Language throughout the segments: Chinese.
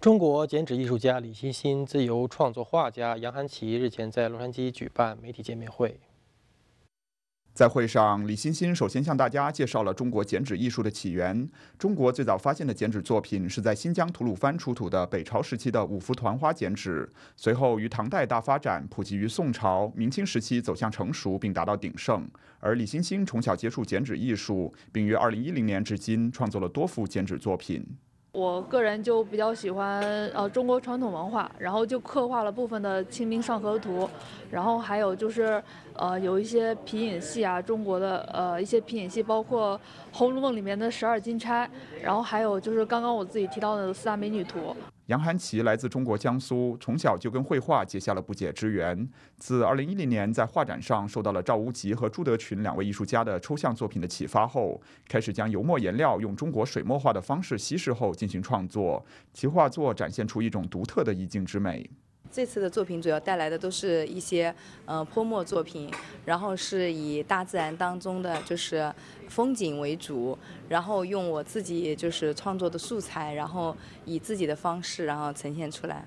中国剪纸艺术家李欣欣、自由创作画家杨涵奇日前在洛杉矶举办媒体见面会。在会上，李欣欣首先向大家介绍了中国剪纸艺术的起源。中国最早发现的剪纸作品是在新疆吐鲁番出土的北朝时期的五幅团花剪纸。随后于唐代大发展，普及于宋朝、明清时期走向成熟并达到鼎盛。而李欣欣从小接触剪纸艺术，并于2010年至今创作了多幅剪纸作品。我个人就比较喜欢呃中国传统文化，然后就刻画了部分的《清明上河图》，然后还有就是呃有一些皮影戏啊，中国的呃一些皮影戏，包括《红楼梦》里面的十二金钗，然后还有就是刚刚我自己提到的四大美女图。杨寒奇来自中国江苏，从小就跟绘画结下了不解之缘。自2010年在画展上受到了赵无极和朱德群两位艺术家的抽象作品的启发后，开始将油墨颜料用中国水墨画的方式稀释后进行创作。其画作展现出一种独特的意境之美。这次的作品主要带来的都是一些，嗯，泼墨作品，然后是以大自然当中的就是风景为主，然后用我自己就是创作的素材，然后以自己的方式，然后呈现出来。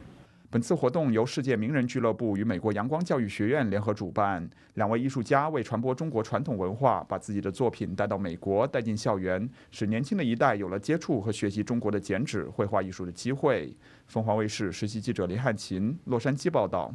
本次活动由世界名人俱乐部与美国阳光教育学院联合主办。两位艺术家为传播中国传统文化，把自己的作品带到美国，带进校园，使年轻的一代有了接触和学习中国的剪纸绘画艺术的机会。凤凰卫视实习记者林汉琴，洛杉矶报道。